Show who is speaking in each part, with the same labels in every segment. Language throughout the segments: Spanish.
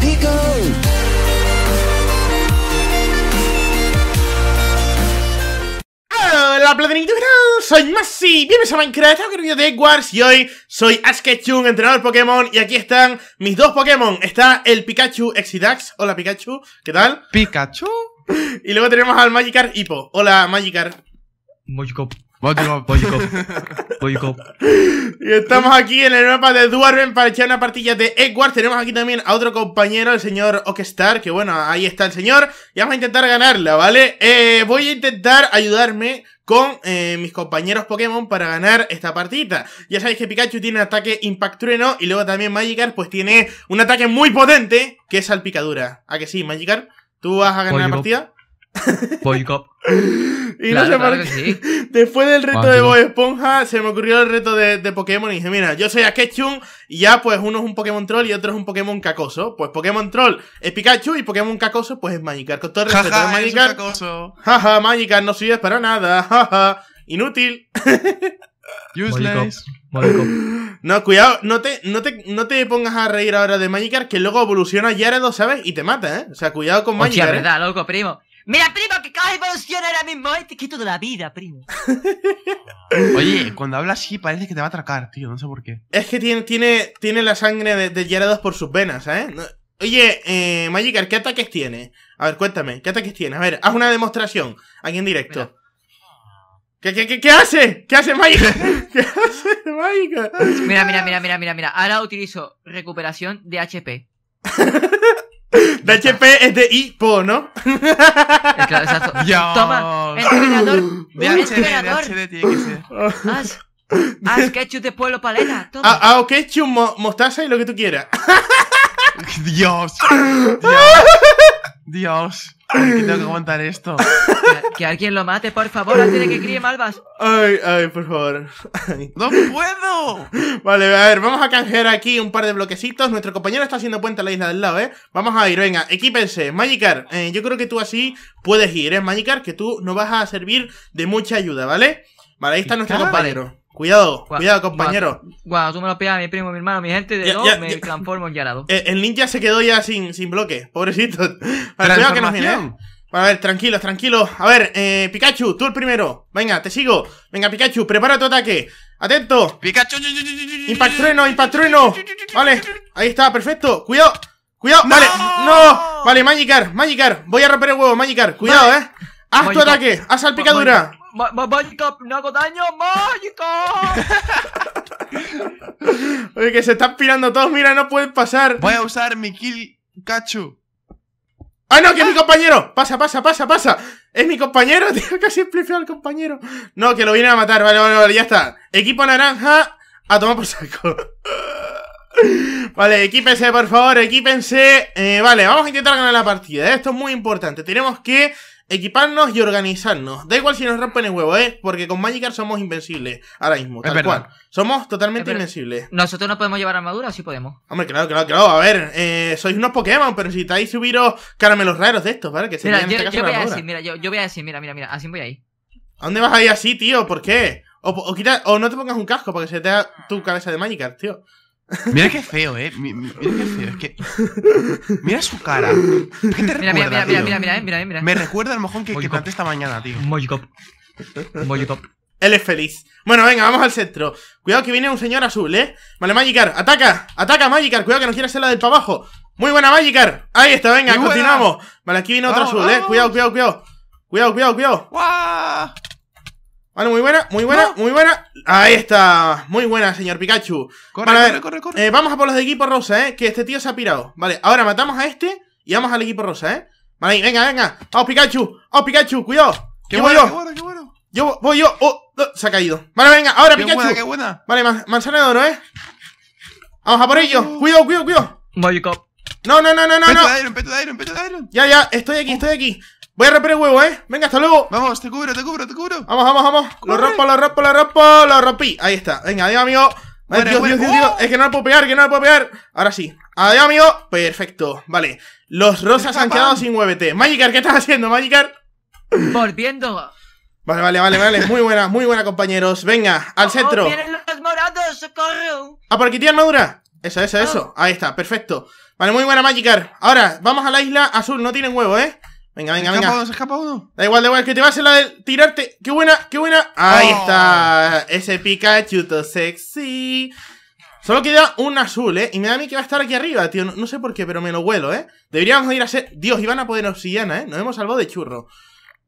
Speaker 1: digo. Hola, plenitud, soy Masi, bienvenidos a Minecraft, a un de Wars y hoy soy Askechun, entrenador Pokémon y aquí están mis dos Pokémon, está el Pikachu Exidax, hola Pikachu, ¿qué tal? ¿Pikachu? Y luego tenemos al Magikarp Hippo, hola Magikar. Magikarp y estamos aquí en el mapa de Duarven para echar una partida de Edward. Tenemos aquí también a otro compañero, el señor Ockstar, que bueno, ahí está el señor. Y vamos a intentar ganarla, ¿vale? Eh, voy a intentar ayudarme con eh, mis compañeros Pokémon para ganar esta partida. Ya sabéis que Pikachu tiene ataque Impact Trueno y luego también Magikarp pues tiene un ataque muy potente que es Salpicadura. ¿A que sí, Magikarp? ¿Tú vas a ganar la partida? Boy Después del reto de Bob Esponja, se me ocurrió el reto de, Pokémon y dije, mira, yo soy Akechun y ya pues uno es un Pokémon troll y otro es un Pokémon cacoso. Pues Pokémon troll es Pikachu y Pokémon cacoso pues es Magikarp. Con todo respeto, Jaja, es Jaja, Magikarp no sirves para nada. Jaja, inútil. Useless. No, cuidado, no te, no, te, pongas a reír ahora de Magikarp, que luego evoluciona Gyarados, ¿sabes? Y te mata, ¿eh? O sea, cuidado con Magikarp. ¿eh? verdad, loco, primo. Mira, primo, que cada de evolucionar ahora mismo ¿eh? te quito de la vida, primo. Oye, cuando hablas así parece que te va a atracar, tío, no sé por qué. Es que tiene, tiene, tiene la sangre de, de por sus venas, ¿eh? oye, eh, ¿qué ataques tiene? A ver, cuéntame, ¿qué ataques tiene? A ver, haz una demostración aquí en directo. qué, hace? ¿Qué hace magikar? ¿Qué hace Magikar? mira, mira, mira, mira, mira. Ahora utilizo recuperación de HP. DHP es de Ipo, ¿no? Eh, claro, exacto. Toma, entrenador. creador DHD, tiene que ser. Haz, ketchup de pueblo paleta. Toma. Ah, ah ketchup, mostaza y lo que tú quieras. Dios. Dios. Dios tengo que aguantar esto. Que, alguien lo mate, por favor, antes que críe malvas. Ay, ay, por favor. ¡No puedo! Vale, a ver, vamos a canjear aquí un par de bloquecitos. Nuestro compañero está haciendo puente a la isla del lado, ¿eh? Vamos a ir, venga, equípense. Magikar. Eh, yo creo que tú así puedes ir, ¿eh? Magikar, que tú no vas a servir de mucha ayuda, ¿vale? Vale, ahí está nuestro compañero. Cuidado, cuidado, compañero. Guau, tú me lo pegas a mi primo, mi hermano, mi gente, de ya, me transformo en Yarado. El ninja se quedó ya sin, sin bloque, pobrecito. Para que nos viene, Para A ver, tranquilos, tranquilos. A ver, eh, Pikachu, tú el primero. Venga, te sigo. Venga, Pikachu, prepara tu ataque. Atento. Pikachu. Impactrueno, impactrueno. Vale, ahí está, perfecto. Cuidado. Cuidado. Vale, no. Vale, Magikar, Magikar, Voy a romper el huevo, Magikar. Cuidado, eh. Haz tu ataque, haz salpicadura. Mágico, no hago daño, mágico. Oye, que se están pirando todos, mira, no pueden pasar. Voy a usar mi kill cachu. ¡Ah, no! ¡Que es mi compañero! ¡Pasa, pasa, pasa, pasa! ¡Es mi compañero! Tengo que simplificar al compañero. No, que lo vienen a matar. Vale, vale, vale, ya está. Equipo naranja, a tomar por saco. Vale, equípense, por favor, equípense. Eh, vale, vamos a intentar ganar la partida. Esto es muy importante. Tenemos que equiparnos y organizarnos. Da igual si nos rompen el huevo, ¿eh? Porque con Magikarp somos invencibles ahora mismo, tal cual. Somos totalmente invencibles. ¿Nosotros no podemos llevar armadura o sí podemos? Hombre, claro, claro, claro. A ver, eh, sois unos Pokémon, pero necesitáis subiros caramelos raros de estos, ¿vale? Que mira, este yo, voy a decir, mira, yo, voy a decir, mira, mira, mira, así voy ahí. ¿A dónde vas ahí así, tío? ¿Por qué? O, o, o no te pongas un casco para que se te da tu cabeza de Magikarp, tío. Mira qué feo, eh. Mira qué feo. Es que. Mira su cara. te mira, mira, mira, mira, eh, mira, eh, mira. Me recuerda al mojón que, que esta mañana, tío. Mojicop. Mojicop. Él es feliz. Bueno, venga, vamos al centro. Cuidado que viene un señor azul, ¿eh? Vale, Magikar, ataca, ataca, Magikar, Cuidado que no quiere ser la del para abajo. Muy buena, Magikar. Ahí está, venga, continuamos. Vale, aquí viene otro azul, ¿eh? Cuidado, cuidado, cuidado. Cuidado, cuidado, cuidado. ¡Guau! Vale, ah, muy buena, muy buena, muy buena. Ahí está. Muy buena, señor Pikachu. Corre, corre, corre, corre. Eh, vamos a por los de equipo rosa, ¿eh? Que este tío se ha pirado. Vale, ahora matamos a este y vamos al equipo rosa, ¿eh? Vale, venga, venga. vamos Pikachu! Vamos Pikachu! ¡Cuidado! ¡Qué ¡Qué bueno, qué bueno! Yo voy yo. ¡Oh! se ha caído. Vale, venga, ahora Pikachu. Buena, buena. Vale, manzana de oro, ¿eh? Vamos a por ello. Cuidado, cuidado, cuidado. No, no, no, no, no. de de Ya, ya, estoy aquí, estoy aquí. Voy a romper el huevo, ¿eh? Venga, hasta luego. Vamos, te cubro, te cubro, te cubro. Vamos, vamos, vamos. Lo rompo, lo rompo, lo rompo, lo rompí. Ahí está. Venga, adiós, amigo. Dios, Dios, Dios, ¡Oh! Es que no lo puedo pegar, que no le puedo pegar. Ahora sí. Adiós, amigo. Perfecto. Vale. Los rosas han quedado sin huevete Magikar, ¿qué estás haciendo, Magikar? Volviendo. Vale, vale, vale, vale. Muy buena, muy buena, compañeros. Venga, al oh, centro. vienen los morados, Ah, por aquí tiene armadura. Eso, eso, eso. Oh. Ahí está, perfecto. Vale, muy buena, Magikar. Ahora, vamos a la isla azul. No tienen huevo, ¿eh? Venga, venga, venga. Uno, se escapa uno. Da igual, da igual, que te va a hacer la de tirarte. ¡Qué buena, qué buena! Ahí oh. está. Ese Pikachu todo sexy. Solo queda un azul, ¿eh? Y me da a mí que va a estar aquí arriba, tío. No, sé por qué, pero me lo huelo, ¿eh? Deberíamos ir a ser... Dios, iban a poder obsidiana, ¿eh? Nos hemos salvado de churro.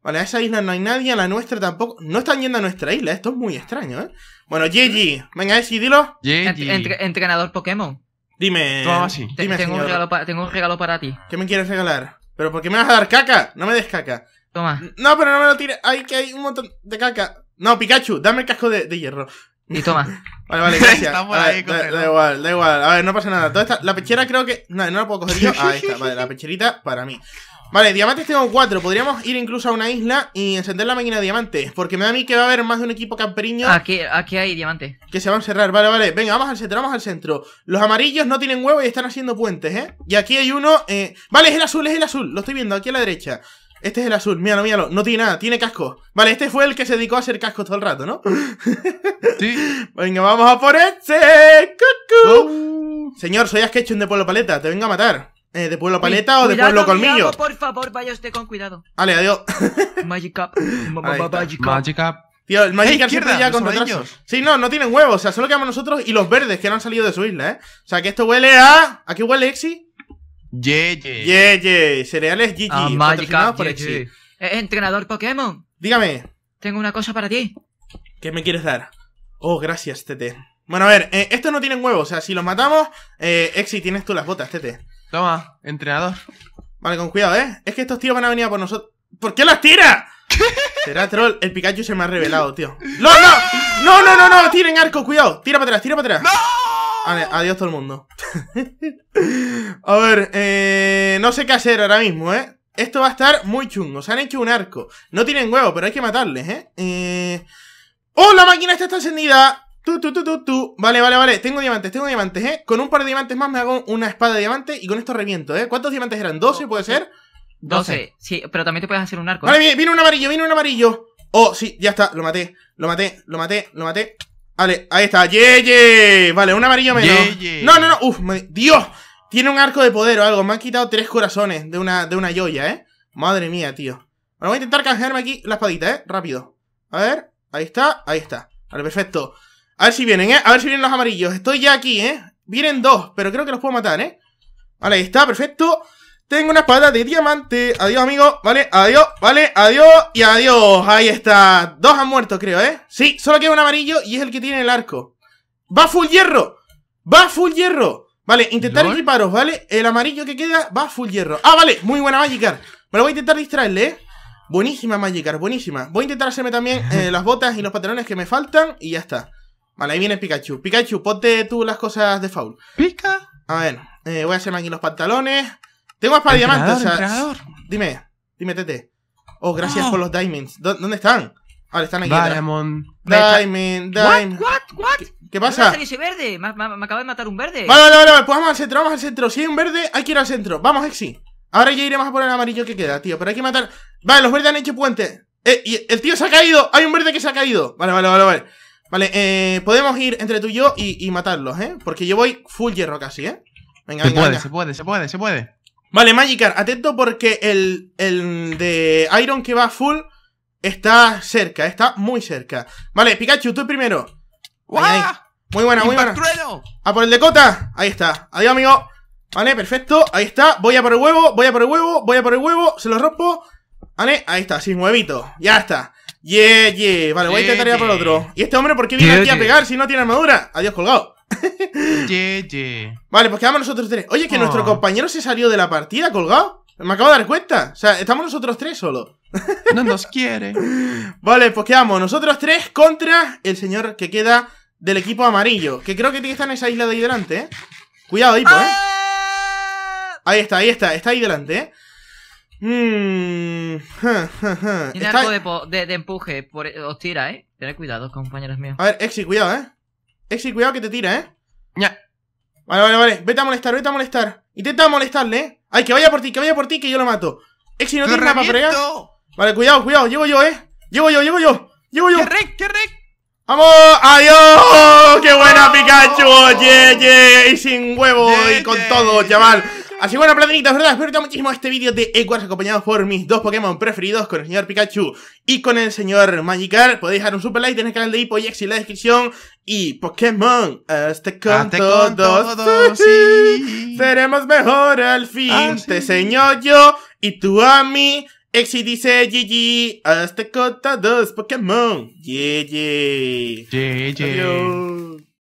Speaker 1: Vale, a esa isla no hay nadie, a la nuestra tampoco. No están yendo a nuestra isla, esto es muy extraño, ¿eh? Bueno, GG. Venga, Esi, dilo. GG. entrenador Pokémon. Dime... Así? Dime, tengo, un regalo tengo un regalo para ti. ¿Qué me quieres regalar? ¿Pero por qué me vas a dar caca? No me des caca. Toma. No, pero no me lo tires. Hay que hay un montón de caca. No, Pikachu, dame el casco de, hierro. Y toma. Vale, vale, gracias. Por ahí da, da, igual, da igual. A ver, no pasa nada. Toda esta, la pechera creo que. No, no la puedo coger yo. Ahí está, vale, la pecherita para mí. Vale, diamantes tengo cuatro. Podríamos ir incluso a una isla y encender la máquina de diamantes. Porque me da a mí que va a haber más de un equipo camperiño. Ah, aquí, aquí hay diamante. Que se van a encerrar. Vale, vale. Venga, vamos al centro, vamos al centro. Los amarillos no tienen huevo y están haciendo puentes, ¿eh? Y aquí hay uno. Eh, vale, es el azul, es el azul. Lo estoy viendo aquí a la derecha. Este es el azul, míralo, míralo. No tiene nada, tiene casco. Vale, este fue el que se dedicó a hacer casco todo el rato, ¿no? Sí. Venga, vamos a por este. ¡Cucú! Oh. Señor, soy Askechun de Pueblo Paleta, te vengo a matar. Eh, ¿De pueblo paleta o de pueblo colmillo? por favor, vaya usted con cuidado. Vale, adiós. Magic Up. Magic Up. Tío, el Magic eh, Up ya con retrasos. Sí, no, no tienen huevos. O sea, solo quedamos nosotros y los verdes que no han salido de su isla, ¿eh? O sea, que esto huele a. ¿A qué huele Exi? Yeye. ye Cereales GG. Ah, magic Up, por eh, entrenador Pokémon. Dígame. Tengo una cosa para ti. ¿Qué me quieres dar? Oh, gracias, Tete. Bueno, a ver, estos no tienen huevos. O sea, si los matamos, Exi, tienes tú las botas, Tete. Toma, entrenador. Vale, con cuidado, ¿eh? Es que estos tíos van a venir a por nosotros. ¿Por qué las tira? Será troll. El Pikachu se me ha revelado, tío. ¡No, no! ¡No, no, no, no! ¡Tiren arco! ¡Cuidado! ¡Tira para atrás, tira para atrás! Vale, adiós todo el mundo. a ver, eh, no sé qué hacer ahora mismo, ¿eh? Esto va a estar muy chungo. Se han hecho un arco. No tienen huevo, pero hay que matarles, ¿eh? eh... ¡Oh, la máquina está encendida! Tú, tú, tú, tú, tú. Vale, vale, vale. Tengo diamantes, tengo diamantes, ¿eh? Con un par de diamantes más me hago una espada de diamante y con esto reviento, ¿eh? ¿Cuántos diamantes eran? ¿12 puede ser? 12. Sí, pero también te puedes hacer un arco. Vale, viene, un amarillo, viene un amarillo. Oh, sí, ya está. Lo maté, lo maté, lo maté, lo maté. Vale, ahí está. ¡Yeye! Vale, un amarillo menos. no, no, no. Uf, Dios. Tiene un arco de poder o algo. Me han quitado tres corazones de una, de una joya, ¿eh? Madre mía, tío. Bueno, voy a intentar canjearme aquí la espadita, ¿eh? Rápido. A ver. Ahí está, ahí está. Vale, perfecto. A ver si vienen, ¿eh? A ver si vienen los amarillos. Estoy ya aquí, ¿eh? Vienen dos, pero creo que los puedo matar, ¿eh? Vale, ahí está, perfecto. Tengo una espada de diamante. Adiós, amigo. Vale, adiós, vale, adiós y adiós. Ahí está. Dos han muerto, creo, ¿eh? Sí, solo queda un amarillo y es el que tiene el arco. ¡Va full hierro! ¡Va full hierro! Vale, intentar equiparos, ¿vale? El amarillo que queda va full hierro. ¡Ah, vale! Muy buena Magikarp. Me voy a intentar distraerle, ¿eh? Buenísima Magikarp, buenísima. Voy a intentar hacerme también eh, las botas y los pantalones que me faltan y ya está. Vale, ahí viene Pikachu. Pikachu, ponte tú las cosas de foul. ¿Pica? A ver, eh, voy a hacerme aquí los pantalones. Tengo más para diamantes. O dime, dime, Tete. Oh, gracias oh. por los diamonds. ¿Dónde están? Ahora están aquí. Diamond. Diamond, Diamond. What, what, what? ¿Qué, pasa? ese verde? Me, me, acaba de matar un verde. Vale, vale, vale, vale. Pues vamos al centro, vamos al centro. Si hay un verde, hay que ir al centro. Vamos, Exi. Ahora ya iremos a poner el amarillo que queda, tío. Pero hay que matar. Vale, los verdes han hecho puente. Eh, y el tío se ha caído. Hay un verde que se ha caído. Vale, vale, vale, vale. Vale, eh, podemos ir entre tú y yo y, matarlos, ¿eh? Porque yo voy full hierro casi, ¿eh? Venga, se puede, se puede, se puede, se puede. Vale, magikar atento porque el, de Iron que va full está cerca, está muy cerca. Vale, Pikachu, tú primero. Muy buena, muy buena. A por el de Cota. Ahí está. Adiós, amigo. Vale, perfecto. Ahí está. Voy a por el huevo, voy a por el huevo, voy a por el huevo. Se lo rompo. Vale, ahí está, sin huevito. Ya está. Yeah, yeah. Vale, voy a intentar ir por otro. ¿Y este hombre por qué viene aquí a pegar si no tiene armadura? Adiós, colgado. yeah, Vale, pues quedamos nosotros tres. Oye, que oh. nuestro compañero se salió de la partida, colgado. Me acabo de dar cuenta. O sea, estamos nosotros tres solo. no nos quiere. Vale, pues quedamos nosotros tres contra el señor que queda del equipo amarillo. Que creo que tiene que estar en esa isla de ahí delante, ¿eh? Cuidado, ahí, ¿eh? Ah. Ahí está, ahí está, está ahí delante, ¿eh? Mm, ja, ja, ja. Tiene algo de, de, empuje. os tira, ¿eh? Tened cuidado, compañeros míos. A ver, Exi, cuidado, ¿eh? Exi, cuidado que te tira, ¿eh? Ya. Vale, vale, vale. Vete a molestar, vete a molestar. Intenta molestarle, ¿eh? Ay, que vaya por ti, que vaya por ti, que yo lo mato. Exi, no tiene nada para Vale, cuidado, cuidado. Llevo yo, ¿eh? Llevo yo, llevo yo. Llevo yo. ¡Qué rec, qué rec! ¡Vamos! ¡Adiós! ¡Qué buena Pikachu! Ye, yeah, Y sin huevo y con todo, chaval. Así bueno, platinitas, ¿verdad? Espero que muchísimo este vídeo de Equars acompañado por mis dos Pokémon preferidos, con el señor Pikachu y con el señor Magikarp. Podéis dejar un super like en el canal de Ipo y en la descripción. Y Pokémon, este con seremos mejor al fin. Ah, te enseño yo y tú a mí. Exi dice GG, hasta con todos Pokémon. GG